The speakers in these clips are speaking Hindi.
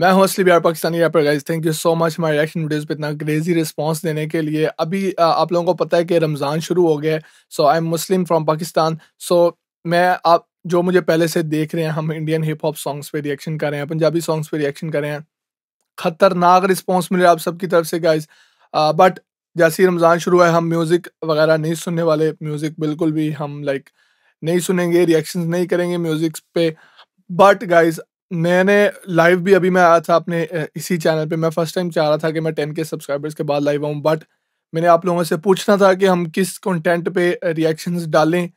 मैं हूं असली Bihar Pakistani rapper guys thank you so much हमारे रिएक्शन वीडियोस पे इतना क्रेजी रिस्पांस देने के लिए अभी आप लोगों को पता है कि रमज़ान शुरू हो गया है so I am Muslim from Pakistan so मैं आप जो मुझे पहले से देख रहे हैं हम इंडियन हिप हॉप सॉन्ग्स पे रिएक्शन कर रहे हैं पंजाबी सॉन्ग्स पे रिएक्शन कर रहे हैं खतरनाक रिस्पॉन्स मिले आप सबकी तरफ से गाइज बट जैसे ही रमज़ान शुरू है हम म्यूज़िक वगैरह नहीं सुनने वाले म्यूज़िक बिल्कुल भी हम लाइक like, नहीं सुनेंगे रिएक्शन नहीं करेंगे म्यूज़िक पे बट गाइज मैंने लाइव भी अभी मैं आया था अपने इसी चैनल पे मैं फर्स्ट टाइम चाह रहा था कि मैं टेन के सब्सक्राइबर्स के बाद लाइव आऊँ बट मैंने आप लोगों से पूछना था कि हम किस कंटेंट पे रिएक्शंस डालें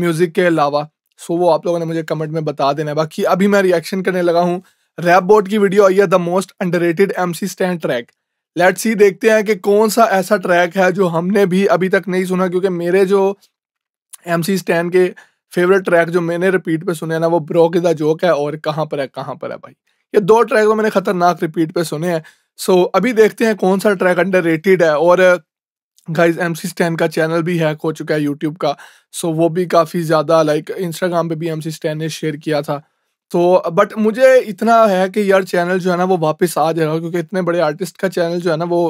म्यूज़िक के अलावा सो वो आप लोगों ने मुझे कमेंट में बता देना है बाकी अभी मैं रिएक्शन करने लगा हूँ रैप बोर्ड की वीडियो आई है the most underrated M C Stan track let's see देखते हैं कि कौन सा ऐसा ट्रैक है जो हमने भी अभी तक नहीं सुना क्योंकि मेरे जो एम सी स्टैंड के फेवरेट ट्रैक जो मैंने रिपीट पे सुने ना वो ब्रो की द जोक है और कहाँ पर है कहाँ पर है भाई ये दो ट्रैक तो मैंने खतरनाक रिपीट पे सुने हैं सो so, अभी देखते हैं कौन सा ट्रैक अंडर रेटेड है और गाइज एम सी स्टैन का चैनल भी हैक हो चुका है यूट्यूब का सो so, वो भी काफ़ी ज़्यादा लाइक इंस्टाग्राम पे भी एम सी स्टैन ने शेयर किया था तो बट मुझे इतना है कि यार चैनल जो है ना वो वापस आ जाएगा क्योंकि इतने बड़े आर्टिस्ट का चैनल जो है ना वो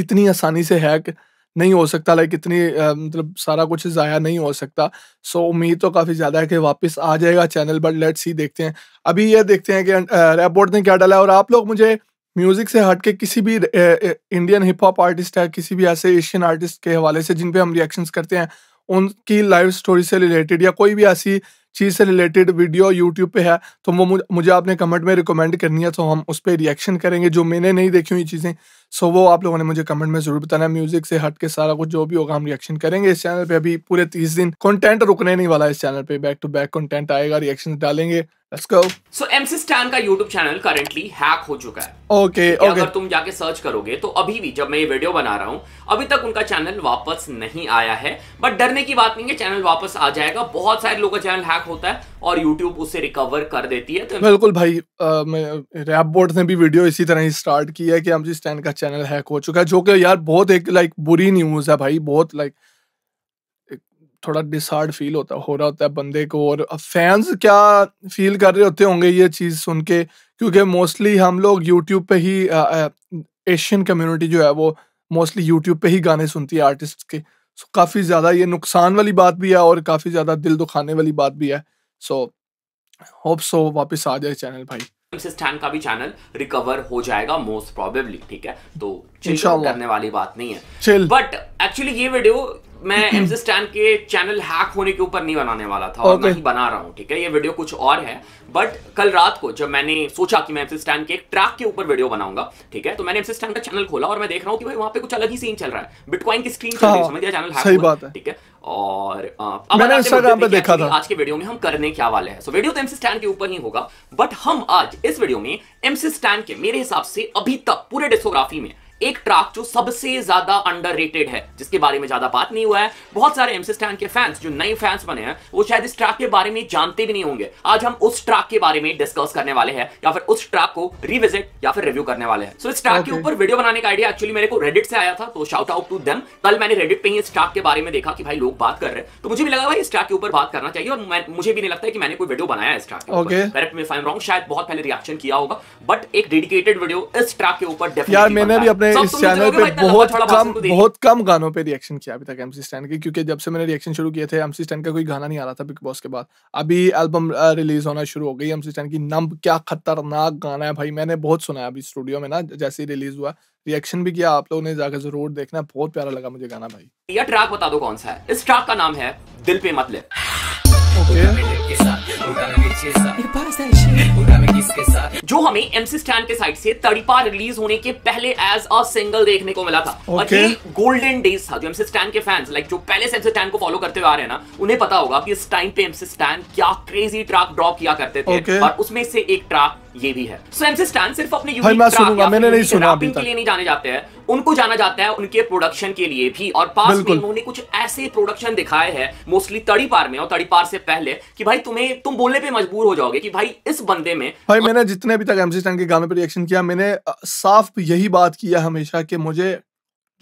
इतनी आसानी से हैक नहीं हो सकता लाइक इतनी मतलब सारा कुछ ज़ाया नहीं हो सकता सो so, उम्मीद तो काफ़ी ज़्यादा है कि वापस आ जाएगा चैनल बट लेट्स ही देखते हैं अभी ये देखते हैं कि रैपोर्ट ने क्या डाला है और आप लोग मुझे म्यूज़िक से हट के किसी भी इंडियन हिप हॉप आर्टिस्ट है किसी भी ऐसे एशियन आर्टिस्ट के हवाले से जिन पे हम रिएक्शंस करते हैं उनकी लाइफ स्टोरी से रिलेटेड या कोई भी ऐसी चीज़ से रिलेटेड वीडियो यूट्यूब पे है तो वो मुझे आपने कमेंट में रिकमेंड करनी है तो हम उस पर रिएक्शन करेंगे जो मैंने नहीं देखी हुई चीज़ें सो वो आप लोगों ने मुझे कमेंट में ज़रूर बताना म्यूज़िक से हट के सारा कुछ जो भी होगा हम रिएक्शन करेंगे इस चैनल पर अभी पूरे तीस दिन कॉन्टेंट रुकने नहीं वाला इस चैनल पर बैक टू बैक कॉन्टेंट आएगा रिएक्शन डालेंगे Let's go. So MC Stan का YouTube चैनल करेंटली हैक हो चुका है ओके okay, okay. अगर तुम जाके सर्च करोगे तो अभी भी जब मैं ये वीडियो बना रहा हूँ अभी तक उनका चैनल वापस नहीं आया है बट डरने की बात नहीं है चैनल वापस आ जाएगा बहुत सारे लोगों का चैनल हैक होता है और YouTube उसे रिकवर कर देती है तो बिल्कुल भाई रैप बोर्ड ने भी वीडियो इसी तरह ही स्टार्ट की है कि एमसी स्टैन का चैनल हैक हो चुका है जो कि यार बहुत एक लाइक बुरी न्यूज है भाई बहुत लाइक थोड़ा डिसहार्ड फील होता हो रहा होता है बंदे को और फैंस क्या फील कर रहे होते होंगे ये चीज़ सुन के क्योंकि मोस्टली हम लोग यूट्यूब पे ही एशियन कम्युनिटी जो है वो मोस्टली यूट्यूब पे ही गाने सुनती है आर्टिस्ट के सो काफ़ी ज़्यादा ये नुकसान वाली बात भी है और काफ़ी ज़्यादा दिल दुखाने वाली बात भी है सो होप सो वापस आ जाए चैनल भाई स्टैंड का भी चैनल रिकवर हो जाएगा मोस्ट प्रोबेबली ठीक है तो चिल तो करने वाली बात नहीं है बट एक्चुअली ये वीडियो मैं एम एमजे स्टैन के चैनल हैक होने के ऊपर नहीं बनाने वाला था और okay. ही बना रहा हूँ ठीक है ये वीडियो कुछ और है बट कल रात को जब मैंने सोचा कि मैं एम सी स्टैन के एक ट्रैक के ऊपर वीडियो बनाऊंगा ठीक है तो मैंने एम सी स्टैन का चैनल खोला और मैं देख रहा हूँ कि भाई वहाँ पे कुछ अलग ही सीन चल रहा है बिटकॉइन की स्क्रीन चल रही है चैनल हाँ, हैक बात है ठीक है और अब मैंने इंस्टाग्राम पे देखा था आज के वीडियो में हम करने क्या वाले हैं सो वीडियो तो एमसी स्टैंड के ऊपर ही होगा बट हम आज इस वीडियो में एमसी स्टैंड के मेरे हिसाब से अभी तक पूरे डिस्कोग्राफी में एक ट्रैक जो सबसे ज्यादा अंडररेटेड है जिसके बारे में ज्यादा बात नहीं हुआ है बहुत सारे एमसी स्टैंड के फैंस जो नए फैंस बने हैं वो शायद इस ट्रैक के बारे में जानते भी नहीं होंगे आज हम उस ट्रैक के बारे में डिस्कस करने वाले हैं या फिर उस ट्रैक को रिविजिट या फिर रिव्यू करने वाले हैं सो so, इस ट्रैक okay. के ऊपर वीडियो बनाने का आइडिया एक्चुअली मेरे को रेडिट से आया था तो शाउट आउट टू देम कल मैंने रेडिट पे ही इस ट्रैक के बारे में देखा कि भाई लोग बात कर रहे हैं तो मुझे भी लगा भाई इस ट्रैक के ऊपर बात करना चाहिए और मुझे भी नहीं लगता कि मैंने कोई वीडियो बनाया इस ट्रैक के ऊपर करेक्ट मी फाइम रॉन्ग शायद बहुत पहले रिएक्शन किया होगा बट एक डेडिकेटेड वीडियो इस ट्रैक के ऊपर यार मैंने भी अपने चैनल पे बहुत कम बहुत कम गानों पे रिएक्शन किया अभी तक एमसी स्टैंड के क्योंकि जब से मैंने रिएक्शन शुरू किए थे एमसी स्टैंड का कोई गाना नहीं आ रहा था बिग बॉस के बाद अभी एल्बम रिलीज होना शुरू हो गई एमसी स्टैंड की नंब क्या खतरनाक गाना है भाई मैंने बहुत सुना है अभी स्टूडियो में ना जैसे ही रिलीज हुआ रिएक्शन भी किया आप लोगों ने जाकर जरूर देखना बहुत प्यारा लगा मुझे गाना भाई यह ट्रैक बता दो कौन सा है इस ट्रैक का नाम है दिल पे मतलब जो हमें एमसी स्टैंड के साइड से तड़ीपा रिलीज होने के पहले एज अ सिंगल देखने को मिला था okay. और ये गोल्डन डेज था जो एमसी स्टैंड के फैंस लाइक जो पहले से एमसी स्टैंड को फॉलो करते हुए आ रहे हैं ना उन्हें पता होगा कि इस टाइम पे एमसी स्टैंड क्या क्रेजी ट्रैक ड्रॉप किया करते थे okay. और उसमें से एक ट्रैक ये भी है सो एमसी स्टैंड सिर्फ अपने यूनिक ट्रैक मैंने नहीं सुना अभी तक के लिए नहीं जाने जाते हैं उनको जाना जाता है उनके प्रोडक्शन के लिए भी और पास में उन्होंने कुछ ऐसे प्रोडक्शन दिखाए हैं मोस्टली तड़ी पार में और तड़ी पार से पहले कि भाई तुम्हें तुम बोलने पे मजबूर हो जाओगे कि भाई इस बंदे में भाई और... मैंने जितने भी तक एमसी सन के गाने पर रिएक्शन किया मैंने साफ यही बात किया हमेशा कि मुझे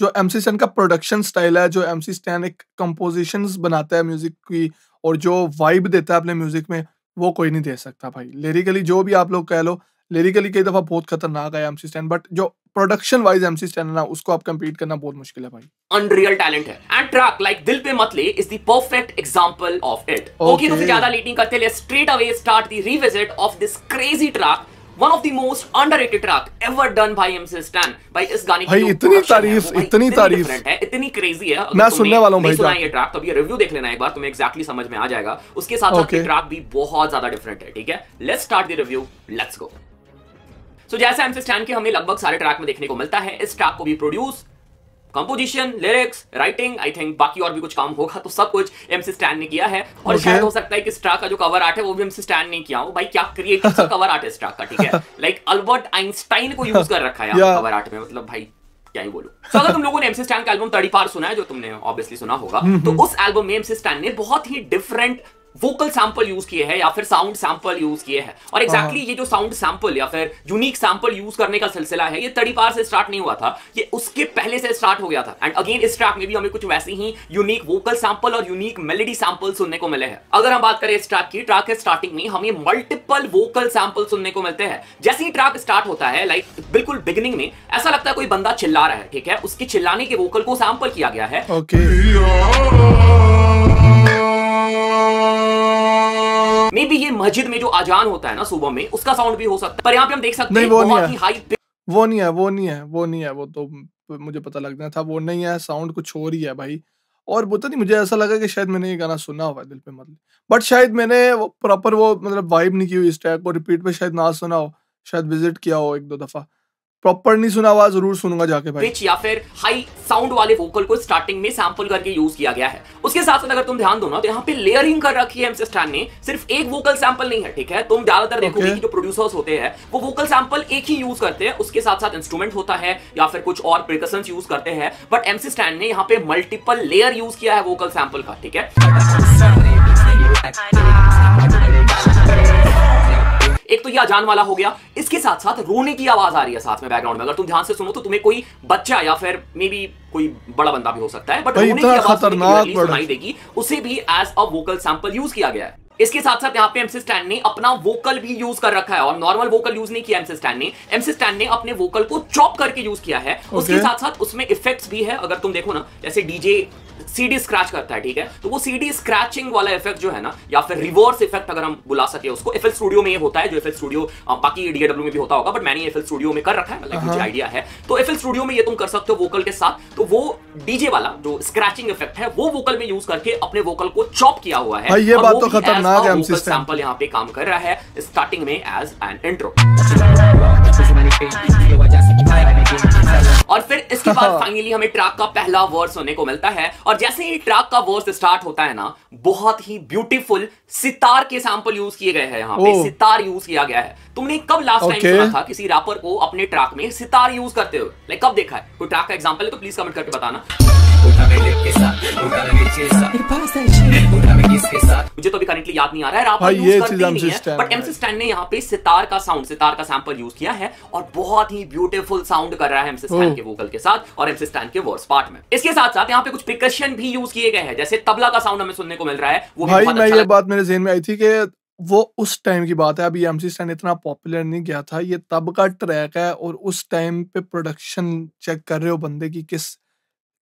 जो एमसी सन का प्रोडक्शन स्टाइल है जो एमसी स्टैन एक कंपोजिशन बनाता है म्यूजिक की और जो वाइब देता है अपने म्यूजिक में वो कोई नहीं दे सकता भाई लिरिकली जो भी आप लोग कह लो लिरिकली कई दफा बहुत खतरनाक है एमसी स्टैन बट जो प्रोडक्शन वाइज एमसी स्टैन ना उसको आप कंपीट करना बहुत मुश्किल है भाई अनरियल टैलेंट है and track like Dil Pe Mat Le is the perfect example of it okay तो ज्यादा लेटिंग करते ले straight away start the revisit of this crazy track one of the most underrated track ever done by MC Stan भाई इस गाने की इतनी तारीफ इतनी तारीफ है इतनी क्रेजी है मैं सुनने वाला हूं भाई सुना ये ट्रैक तो ये रिव्यू देख लेना एक बार तुम्हें एग्जैक्टली समझ में आ जाएगा उसके साथ साथ ट्रैक भी बहुत ज्यादा डिफरेंट है ठीक है let's start the review let's go so जैसे एमसी स्टैंड के हमें लगभग सारे ट्रैक में देखने को मिलता है इस ट्रैक को भी produce composition lyrics writing I think बाकी और भी कुछ काम होगा तो सब कुछ एमसी स्टैंड ने किया है और okay. शायद हो सकता है कि स्ट्रा का जो कवर आर्ट है वो भी एमसी स्टैंड ने किया हो भाई क्या क्रिएटिव सा कवर आर्ट है स्ट्रा का ठीक है लाइक अल्बर्ट आइंस्टाइन को यूज कर रखा है yeah. कवर आर्ट में मतलब भाई क्या ही बोलू so, अगर तुम लोगों ने एमसी स्टैंड का एल्बम तड़ी पार सुना है जो तुमने ऑब्वियसली सुना होगा हम्म, तो हम्म। उस एल्बम में एमसी स्टैंड ने बहुत ही डिफरेंट वोकल सैंपल यूज किए हैं या फिर साउंड सैंपल यूज किए हैं और एग्जैक्टली exactly हाँ। ये जो साउंड सैंपल या फिर यूनिक सैंपल यूज करने का सिलसिला है ये तड़ी पार से स्टार्ट नहीं हुआ था ये उसके पहले से स्टार्ट हो गया था एंड अगेन इस ट्रैक में भी हमें कुछ वैसे ही यूनिक वोकल सैंपल और यूनिक मेलेडी सैंपल सुनने को मिले हैं अगर हम बात करें इस ट्रैक की ट्रैक के स्टार्टिंग में हमें मल्टीपल वोकल सैंपल सुनने को मिलते हैं जैसे ही ट्रैक स्टार्ट होता है लाइक like, बिल्कुल बिगिनिंग में ऐसा लगता है कोई बंदा चिल्ला रहा है ठीक है उसके चिल्लाने के वोकल को सैंपल किया गया है okay. भी ये मस्जिद में जो अजान होता है ना सुबह में उसका साउंड भी हो सकता है पर यहाँ पे हम देख सकते हैं बहुत ही हाई वो नहीं है वो नहीं है वो नहीं है वो तो मुझे पता लगना था वो नहीं है साउंड कुछ हो रही है भाई और पता नहीं मुझे ऐसा लगा कि शायद मैंने ये गाना सुना हुआ है दिल पे मतलब बट शायद मैंने वो प्रॉपर वो मतलब वाइब नहीं की हुई इस ट्रैक को रिपीट पे शायद ना सुना हो शायद विजिट किया हो एक दो दफ़ा प्रॉपर नहीं सुना हुआ जरूर सुनूंगा जाके भाई पिच या फिर हाई साउंड वाले वोकल को स्टार्टिंग में सैंपल करके यूज किया गया है उसके साथ साथ अगर तुम ध्यान दो ना तो यहाँ पे लेयरिंग कर रखी है एमसी स्टैन ने सिर्फ एक वोकल सैंपल नहीं है ठीक है तुम ज्यादातर देखोगे okay. कि जो प्रोड्यूसर्स होते हैं वो वोकल सैंपल एक ही यूज करते हैं उसके साथ साथ इंस्ट्रूमेंट होता है या फिर कुछ और प्रिकॉशंस यूज करते हैं बट एम स्टैन ने यहाँ पे मल्टीपल लेयर यूज किया है वोकल सैंपल का ठीक है एक तो यह अजान वाला हो गया इसके साथ साथ रोने की आवाज आ रही है साथ में बैकग्राउंड में अगर तुम ध्यान से सुनो तो तुम्हें कोई बच्चा या फिर मे बी कोई बड़ा बंदा भी हो सकता है बट रोने की आवाज सुनाई देगी उसे भी as a vocal sample use किया गया है इसके साथ साथ यहाँ पे एमसी स्टैंड ने अपना वोकल भी यूज कर रखा है और नॉर्मल वोकल यूज नहीं किया एमसी स्टैंड ने एमसी स्टैंड ने अपने वोकल को चॉप करके यूज किया है okay. उसके साथ साथ उसमें इफेक्ट्स भी है अगर तुम देखो ना जैसे डीजे सीडी स्क्रैच करता है ठीक है तो वो सीडी स्क्रैचिंग वाला इफेक्ट जो है ना या फिर रिवर्स इफेक्ट अगर हम बुला सके उसको एफएल स्टूडियो में ये होता है जो एफएल स्टूडियो बाकी डीएडब्ल्यू में भी होता होगा बट मैंने एफएल स्टूडियो में कर रखा है मतलब मुझे आइडिया है तो एफएल स्टूडियो में ये तुम कर सकते हो वोकल के साथ तो वो डीजे वाला जो स्क्रैचिंग इफेक्ट है वो वोकल में यूज करके अपने वोकल को चॉप किया हुआ है ये बात तो खतरनाक है सैंपल यहां पे काम कर रहा है स्टार्टिंग में एज एन इंट्रो और फिर इसके बाद फाइनली हाँ। हमें ट्रैक का पहला वर्स होने को मिलता है और जैसे ही ट्रैक का वर्स स्टार्ट होता है ना बहुत ही ब्यूटीफुल सितार के सैंपल यूज किए गए हैं यहाँ पे सितार यूज किया गया है तुमने कब लास्ट टाइम okay. सुना था किसी रैपर को अपने ट्रैक में सितार यूज करते हुए लाइक कब देखा है कोई ट्रैक का एग्जाम्पल है तो प्लीज कमेंट करके बताना मुझे तो अभी करेंटली याद नहीं आ रहा है रैपर हाँ, यूज करते नहीं है बट एमसी स्टैंड ने यहाँ पे सितार का साउंड सितार का सैंपल यूज किया है और बहुत ही ब्यूटीफुल साउंड कर रहा है एमसी स्टैन के वोकल के साथ और एमसी स्टैन के वर्स पार्ट में इसके साथ साथ यहाँ पे कुछ प्रिकॉशन भी यूज किए गए हैं जैसे तबला का साउंड हमें सुनने को मिल रहा है वो भाई मैं अच्छा ये बात मेरे में आई थी कि वो उस टाइम की बात है अभी एमसी इतना पॉपुलर नहीं गया था ये तब का ट्रैक है और उस टाइम पे प्रोडक्शन चेक कर रहे हो बंदे की किस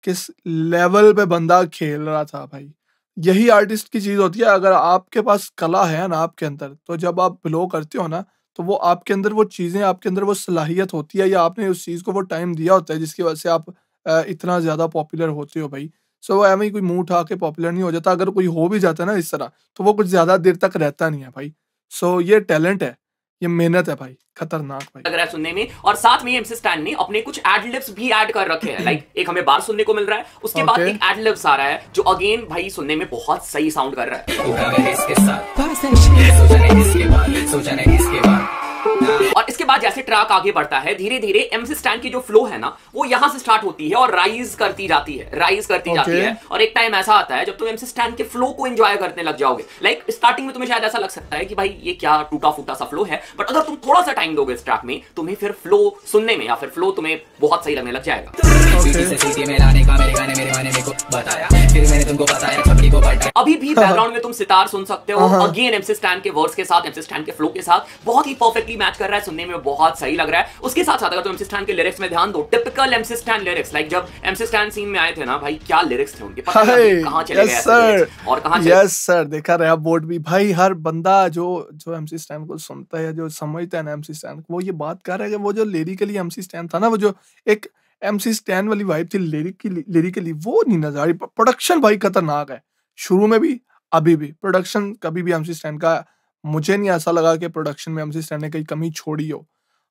किस लेवल पे बंदा खेल रहा था भाई यही आर्टिस्ट की चीज होती है अगर आपके पास कला है ना आपके अंदर तो जब आप ब्लो करते हो ना तो वो आपके अंदर वो चीज़ें आपके अंदर वो सलाहियत होती है या आपने उस चीज़ को वो टाइम दिया होता है जिसकी वजह से आप इतना ज़्यादा पॉपुलर होते हो भाई सो वो एवं कोई मुंह उठा के पॉपुलर नहीं हो जाता अगर कोई हो भी जाता है ना इस तरह तो वो कुछ ज़्यादा देर तक रहता नहीं है भाई सो ये टैलेंट है ये मेहनत है भाई खतरनाक भाई लग रहा है सुनने में और साथ में एमसी स्टैंड ने अपने कुछ एडलिप्स भी ऐड कर रखे हैं लाइक एक हमें बार सुनने को मिल रहा है उसके okay. बाद एक एडलिप्स आ रहा है जो अगेन भाई सुनने में बहुत सही साउंड कर रहा है और इसके बाद जैसे ट्रक आगे बढ़ता है धीरे धीरे एमसी स्टैंड की जो फ्लो है ना वो यहाँ से स्टार्ट होती है और राइज करती जाती है राइज करती okay. जाती है और एक टाइम ऐसा आता है जब तुम एमसी स्टैंड के फ्लो को एंजॉय करने लग जाओगे लाइक स्टार्टिंग में तुम्हें शायद ऐसा लग सकता है कि भाई ये क्या टूटा फूटा सा फ्लो है बट अगर तुम थोड़ा सा टाइम दोगे इस ट्रैक में तुम्हें फिर फ्लो सुनने में या फिर फ्लो तुम्हें बहुत सही लगने लग जाएगा अभी भी बैकग्राउंड हाँ, हाँ। में तुम सितार सुन सकते हो अगेन एमसी स्टैंड के वर्ड्स के साथ एमसी स्टैंड के फ्लो के साथ बहुत ही परफेक्टली मैच कर रहा है सुनने में बहुत सही लग रहा है उसके साथ साथ अगर तुम एमसी स्टैंड के लिरिक्स में ध्यान दो typical MC Stan lyrics like जब एमसी स्टैंड सीन में आए थे ना भाई क्या लिरिक्स थे उनके कहाँ चले गए सर और कहाँ यस सर देखा रहा बोर्ड भी भाई हर बंदा जो जो एमसी स्टैंड को सुनता है जो समझता है ना एमसी स्टैंड वो ये बात कर रहा है वो जो लिरिकली एमसी स्टैंड था ना वो जो एक एम सी स्टैन वाली वाइब थी लिए वो नहीं नजर आ रही प्रोडक्शन भाई खतरनाक है शुरू में भी अभी भी प्रोडक्शन कभी भी एम सी स्टैन का मुझे नहीं ऐसा लगा कि प्रोडक्शन में एम सी स्टैन ने कहीं कमी छोड़ी हो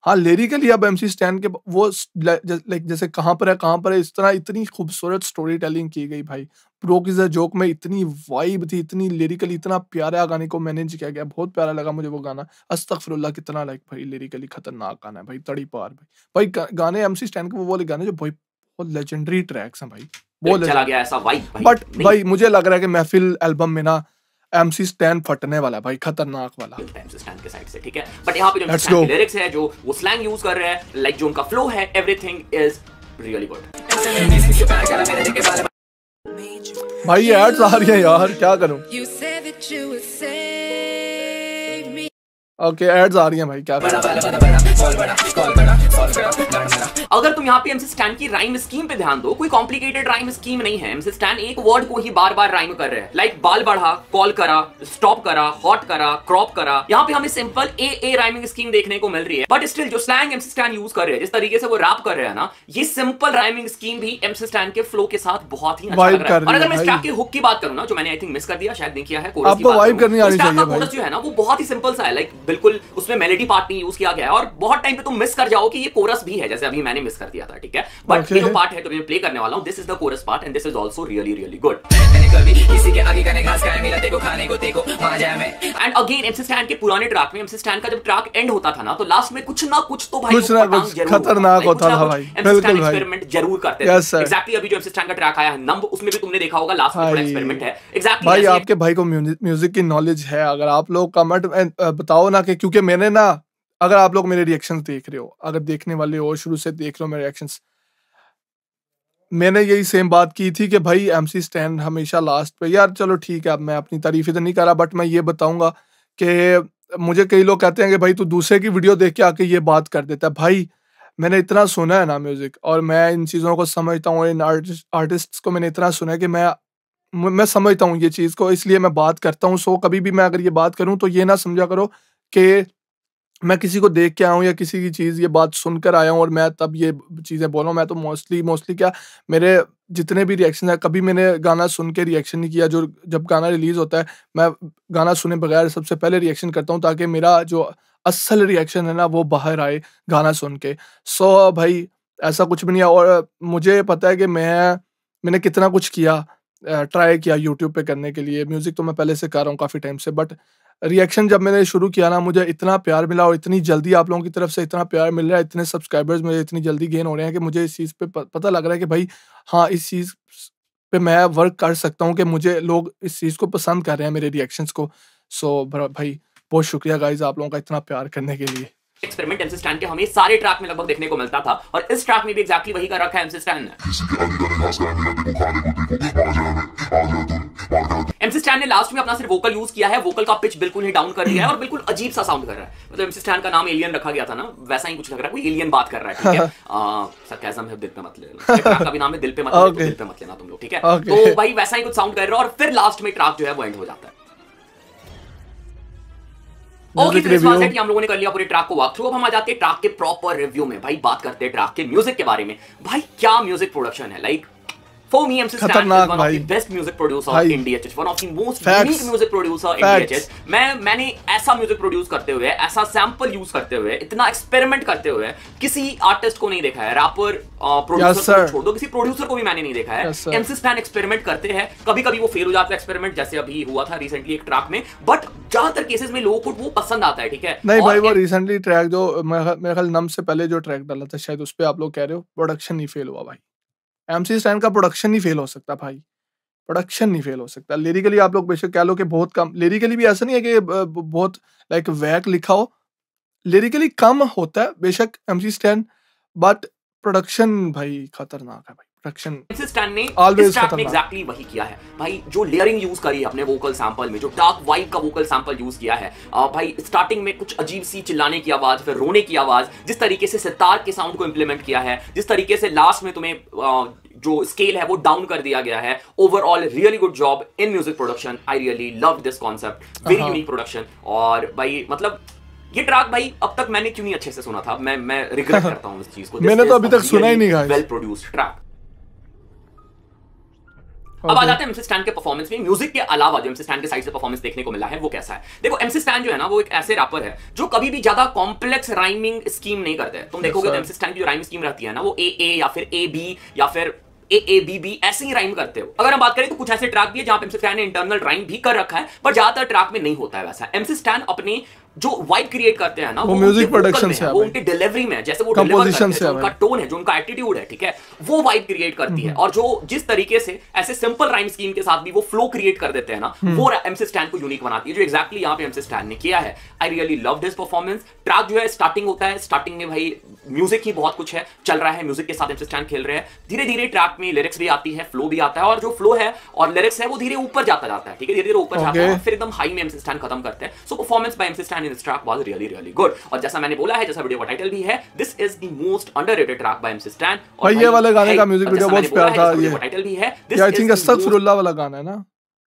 हाँ लिए अब एम सी स्टैन के वो लाइक जैसे कहाँ पर है कहाँ पर है इस तरह इतनी खूबसूरत स्टोरी टेलिंग की गई भाई इज अ जोक में इतनी वाइब थी इतनी लिरिकली इतना प्यारा गाने को मैनेज किया गया बहुत प्यारा लगा मुझे वो गाना अस्तफरुल्ला कितना लाइक भाई लिरिकली खतरनाक गाना है भाई तड़ी पार भाई भाई गाने एमसी स्टैंड के वो वाले गाने जो भाई बहुत लेजेंडरी ट्रैक्स हैं भाई वो चला गया ऐसा वाइब बट भाई मुझे लग रहा है कि महफिल एल्बम में ना एमसी स्टैंड फटने वाला भाई खतरनाक वाला एमसी स्टैंड के साइड से ठीक है बट यहाँ पे जो लिरिक्स है जो वो स्लैंग यूज कर रहे हैं लाइक जो उनका फ्लो है एवरीथिंग इज रियली गुड भाई एड्स आ रही है यार क्या करूं ओके एड्स आ रही है भाई क्या करूं अगर तुम यहाँ पे एमसी स्टैंड की राइम स्कीम पे ध्यान दो कोई कॉम्प्लिकेटेड राइम स्कीम नहीं है एमसी स्टैंड एक वर्ड को ही बार बार राइम कर रहे हैं लाइक बाल बढ़ा कॉल करा स्टॉप करा हॉट करा क्रॉप करा यहाँ पे हमें simple A A rhyming scheme देखने को मिल रही है बट स्टिल जो स्लैंग एमसी स्टैंड यूज कर रहे हैं जिस तरीके से वो रैप कर रहे हैं ना ये सिंपल राइमिंग स्कीम भी एमसी स्टैंड के फ्लो के साथ बहुत ही अच्छा लग रहा है और अगर मैं स्टैक के हुक की बात करूँ ना जो मैंने आई थिंक मिस कर दिया शायद नहीं किया है कोरस की बात करनी आनी चाहिए भाई जो है ना वो बहुत ही सिंपल सा है लाइक बिल्कुल उसमें मेलेडी पार्ट नहीं यूज किया गया है और बहुत टाइम पे तुम मिस कर जाओ कि ये कोरस भी है जैसे अभी मैंने मिस कर दिया था ठीक है बट ये जो पार्ट है तो मैं प्ले करने वाला हूँ this is the chorus part and this is also really really good and again MC Stan के पुराने ट्रैक में एमसी स्टैंड का जब ट्रैक एंड होता था ना तो लास्ट में कुछ ना कुछ तो भाई खतरनाक होता था भाई बिल्कुल एक्सपेरिमेंट जरूर करते थे एग्जैक्टली अभी जो एमसी स्टैंड का ट्रैक आया है नंब उसमें भी तुमने देखा होगा लास्ट में एक्सपेरिमेंट है एग्जैक्टली भाई आपके भाई को म्यूजिक की नॉलेज है अगर आप लोग कमेंट बताओ ना कि क्योंकि मैंने ना अगर आप लोग मेरे रिएक्शन देख रहे हो अगर देखने वाले हो शुरू से देख रहे हो मेरे रिएक्शन मैंने यही सेम बात की थी कि भाई एम सी स्टैंड हमेशा लास्ट पे यार चलो ठीक है अब मैं अपनी तारीफ तो नहीं कर रहा बट मैं ये बताऊंगा कि मुझे कई लोग कहते हैं कि भाई तू दूसरे की वीडियो देख के आके ये बात कर देता है भाई मैंने इतना सुना है ना म्यूज़िक और मैं इन चीज़ों को समझता हूँ इन आर्टिस्ट आर्टिस्ट को मैंने इतना सुना है कि मैं मैं समझता हूँ ये चीज़ को इसलिए मैं बात करता हूँ सो कभी भी मैं अगर ये बात करूँ तो ये ना समझा करो कि मैं किसी को देख के आया हूँ या किसी की चीज़ ये बात सुनकर आया हूँ और मैं तब ये चीज़ें बोला हूँ मैं तो मोस्टली मोस्टली क्या मेरे जितने भी रिएक्शन है कभी मैंने गाना सुन के रिएक्शन नहीं किया जो जब गाना रिलीज़ होता है मैं गाना सुने बगैर सबसे पहले रिएक्शन करता हूँ ताकि मेरा जो असल रिएक्शन है ना वो बाहर आए गाना सुन के सो so, भाई ऐसा कुछ भी नहीं और मुझे पता है कि मैं मैंने कितना कुछ किया ट्राई किया यूट्यूब पे करने के लिए म्यूज़िक तो मैं पहले से कर रहा हूँ काफ़ी टाइम से बट रिएक्शन जब मैंने शुरू किया ना मुझे इतना प्यार मिला और इतनी जल्दी आप लोगों की तरफ से इतना प्यार मिल रहा है इतने सब्सक्राइबर्स मुझे इतनी जल्दी गेन हो रहे हैं कि मुझे इस चीज़ पे पता लग रहा है कि भाई हाँ इस चीज़ पे मैं वर्क कर सकता हूँ कि मुझे लोग इस चीज़ को पसंद कर रहे हैं मेरे रिएक्शंस को सो so, भाई बहुत शुक्रिया गाइज आप लोगों का इतना प्यार करने के लिए एक्सपेरिमेंट एमसी स्टैंड के हमें सारे ट्रैक में लगभग देखने को मिलता था और इस ट्रैक में भी एक्जैक्टली वही कर रखा है एमसी स्टैंड ने एमसी स्टैन ने लास्ट में अपना सिर्फ वोकल यूज किया है वोकल का पिच बिल्कुल ही डाउन कर दिया है और बिल्कुल अजीब सा साउंड कर रहा है मतलब एमसी स्टैन का नाम एलियन रखा गया था ना वैसा ही कुछ लग रहा है कोई एलियन बात कर रहा है ठीक है है दिल पे मत लेना का भी नाम है दिल पे मत लेना दिल पे मत लेना तुम लोग ठीक है तो भाई वैसा ही कुछ साउंड कर रहा है और फिर लास्ट में ट्रैक जो है वो एंड हो जाता है ओके तो इस बात हम लोगों ने कर लिया पूरे ट्रैक को वॉक थ्रू अब हम आ जाते हैं ट्रैक के प्रॉपर रिव्यू में भाई बात करते हैं ट्रैक के म्यूजिक के बारे में भाई क्या म्यूजिक प्रोडक्शन है like like, For me, MC Stan is one of the best music producer of NDHS, one of the most Facts. unique music producer in of NDHS. मैं मैंने ऐसा music produce करते हुए ऐसा sample use करते हुए इतना experiment करते हुए किसी artist को नहीं देखा है Rapper, uh, producer yes, को छोड़ दो किसी producer को भी मैंने नहीं देखा है Yes, MC Stan experiment करते हैं कभी कभी वो fail हो जाता है experiment, जैसे अभी हुआ था recently एक track में But ज्यादातर केसेस में लोगों को वो पसंद आता है ठीक है नहीं भाई वो रिसेंटली ट्रैक जो मेरे ख्याल नम से पहले जो ट्रैक डाला था शायद उस पर आप लोग कह रहे हो प्रोडक्शन ही फेल हुआ भाई एम सी स्टैन का प्रोडक्शन नहीं फेल हो सकता भाई प्रोडक्शन नहीं फेल हो सकता लिरिकली आप लोग बेशक कह लो कि बहुत कम लिरिकली भी ऐसा नहीं है कि बहुत लाइक वैक लिखा हो लिरिकली कम होता है बेशक M C Stan but production भाई खतरनाक है भाई प्रोडक्शन Exactly वही किया है भाई जो लेयरिंग यूज करी अपने वोकल सैंपल में जो डार्क वाइट का वोकल सैंपल यूज किया है भाई स्टार्टिंग में कुछ अजीब सी चिल्लाने की आवाज फिर रोने की आवाज जिस तरीके से सितार के साउंड को इम्प्लीमेंट किया है जिस तरीके से लास्ट में तुम्हें जो स्केल है वो डाउन कर दिया गया है overall really good job in music production I really love this concept very unique production और भाई मतलब ये ट्रैक भाई अब तक मैंने क्यों नहीं अच्छे से सुना था मैं मैं रिग्रेट करता हूँ इस चीज को मैंने तो अभी तक सुना ही नहीं guys well produced track Okay. अब आ जाते हैं एमसी स्टैंड के परफॉर्मेंस में म्यूजिक के अलावा जो एमसी स्टैंड के साइड से परफॉर्मेंस देखने को मिला है वो कैसा है देखो एमसी स्टैंड जो है ना वो एक ऐसे रैपर है जो कभी भी ज्यादा कॉम्प्लेक्स राइमिंग स्कीम नहीं करते तुम देखोगे तो एमसी स्टैंड की जो राइमिंग स्कीम रहती है ना वो ए ए या फिर ए बी या फिर ए ए बी बी ऐसे ही राइम करते हो अगर हम बात करें तो कुछ ऐसे ट्रैक भी है जहां पे एमसी स्टैन ने इंटरनल राइम भी कर रखा है पर ज्यादातर ट्रैक में नहीं होता है वैसा एमसी स्टैन अपने जो वाइट क्रिएट करते हैं ना वो म्यूजिक प्रोडक्शन से वो उनकी डिलीवरी में जैसे वो कंपोजिशन से उनका टोन है जो उनका एटीट्यूड है ठीक है वो वाइट क्रिएट करती है हम्म। और जो जिस तरीके से ऐसे सिंपल राइम स्कीम के साथ भी वो फ्लो क्रिएट कर देते हैं ना हम्म। वो एमसी स्टैंड को यूनिक बनाती है जो एक्जैक्टली यहाँ पे एमसी स्टैंड ने किया है I really love this performance track जो है स्टार्टिंग होता है स्टार्टिंग में भाई म्यूजिक ही बहुत कुछ है चल रहा है म्यूजिक के साथ एमसी स्टैंड खेल रहे हैं धीरे धीरे ट्रैक में लिरिक्स भी आती है फ्लो भी आता है और जो फ्लो है और लिरिक्स है वो धीरे ऊपर जाता जाता है ठीक है धीरे धीरे ऊपर जाता है फिर एकदम हाई में एमसी स्टैंड खत्म करते हैं so performance by MC Stan and this track was really really good और जैसा मैंने बोला है जैसा वीडियो का टाइटल भी है this is the most underrated track by MC Stan और ये वाले गाने का म्यूजिक वीडियो बहुत प्यारा था ये टाइटल भी है दिस आई थिंक अस्तगफुरुल्लाह वाला गाना है ना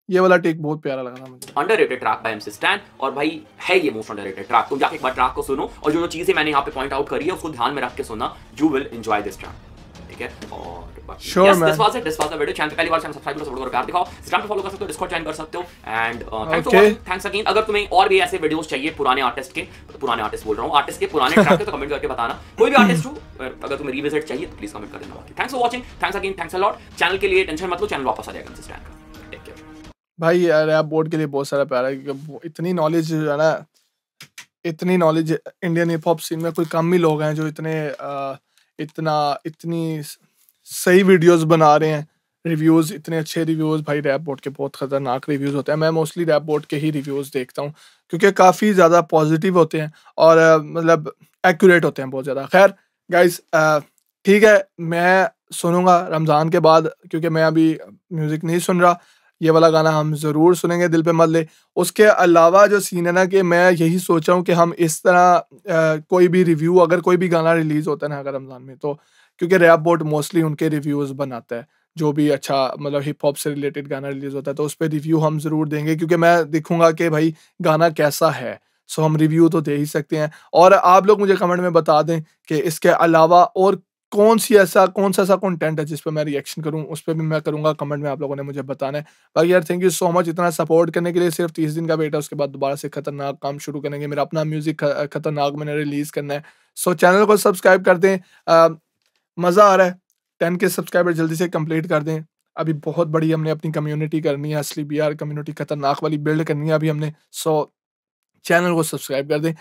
ये वाला टेक बहुत प्यारा लगा था मुझे underrated track by MC Stan और भाई है ये मोस्ट अंडररेटेड ट्रैक तुम जाके एक बार ट्रैक को सुनो और जो जो चीजें मैंने यहां पे पॉइंट आउट करी है उसको ध्यान में रख के सुनना you will enjoy this track sure, yes, this was it this was the video channel पहली बार चैनल फॉलो कर सकते हो डिस्कॉर्ड ज्वाइन कर सकते हो एंड थैंक्स अगेन अगर तुम्हें और भी ऐसे वीडियोस चाहिए पुराने आर्टिस्ट के पुराने आर्टिस्ट बोल रहा हूँ आर्टिस्ट के पुराने ट्रैक तो कमेंट करके बताना कोई भी आर्टिस्ट हो अगर तुम्हें रिविजिट चाहिए तो प्लीज कमेंट कर देना thanks for watching thanks again thanks a channel के लिए टेंशन मत लो चैनल वापस आ जाएगा कंसिस्टेंट का भाई अरे आप बोर्ड के लिए बहुत सारा प्यारा है इतनी नॉलेज है ना इतनी knowledge Indian hip hop scene में कोई कम ही लोग हैं जो इतने आ, uh, इतना इतनी सही वीडियोस बना रहे हैं रिव्यूज़ इतने अच्छे रिव्यूज़ भाई रैप बोर्ड के बहुत ख़तरनाक रिव्यूज़ होते हैं मैं मोस्टली रैप बोर्ड के ही रिव्यूज़ देखता हूँ क्योंकि काफ़ी ज़्यादा पॉजिटिव होते हैं और मतलब एक्यूरेट होते हैं बहुत ज़्यादा खैर गाइज ठीक है मैं सुनूंगा रमज़ान के बाद क्योंकि मैं अभी म्यूज़िक नहीं सुन रहा ये वाला गाना हम ज़रूर सुनेंगे दिल पे मत ले उसके अलावा जो सीन है ना कि मैं यही सोच रहा हूँ कि हम इस तरह आ, कोई भी रिव्यू अगर कोई भी गाना रिलीज़ होता है ना अगर रमज़ान में तो क्योंकि रैप बोर्ड मोस्टली उनके रिव्यूज़ बनाता है जो भी अच्छा मतलब हिप हॉप से रिलेटेड गाना रिलीज़ होता है तो उस पर रिव्यू हम ज़रूर देंगे क्योंकि मैं देखूँगा कि भाई गाना कैसा है सो हम रिव्यू तो दे ही सकते हैं और आप लोग मुझे कमेंट में बता दें कि इसके अलावा और कौन सी ऐसा कौन सा ऐसा कंटेंट है जिस पर मैं रिएक्शन करूं उस पर भी मैं करूंगा कमेंट में आप लोगों ने मुझे बताना है बाकी यार थैंक यू सो मच इतना सपोर्ट करने के लिए सिर्फ तीस दिन का वेट है उसके बाद दोबारा से खतरनाक काम शुरू करेंगे मेरा अपना म्यूजिक खतरनाक मैंने रिलीज करना है सो so, चैनल को सब्सक्राइब कर दें मज़ा आ रहा है टेन के सब्सक्राइबर जल्दी से कंप्लीट कर दें अभी बहुत बड़ी हमने अपनी कम्युनिटी करनी है असली बी कम्युनिटी खतरनाक वाली बिल्ड करनी है अभी हमने सो so, चैनल को सब्सक्राइब कर दें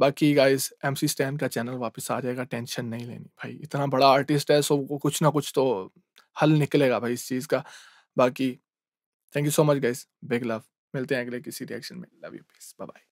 बाकी गाइस एम सी स्टैन का चैनल वापस आ जाएगा टेंशन नहीं लेनी भाई इतना बड़ा आर्टिस्ट है सो वो कुछ ना कुछ तो हल निकलेगा भाई इस चीज़ का बाकी thank you so much guys big love मिलते हैं अगले किसी रिएक्शन में लव यू पीस बाय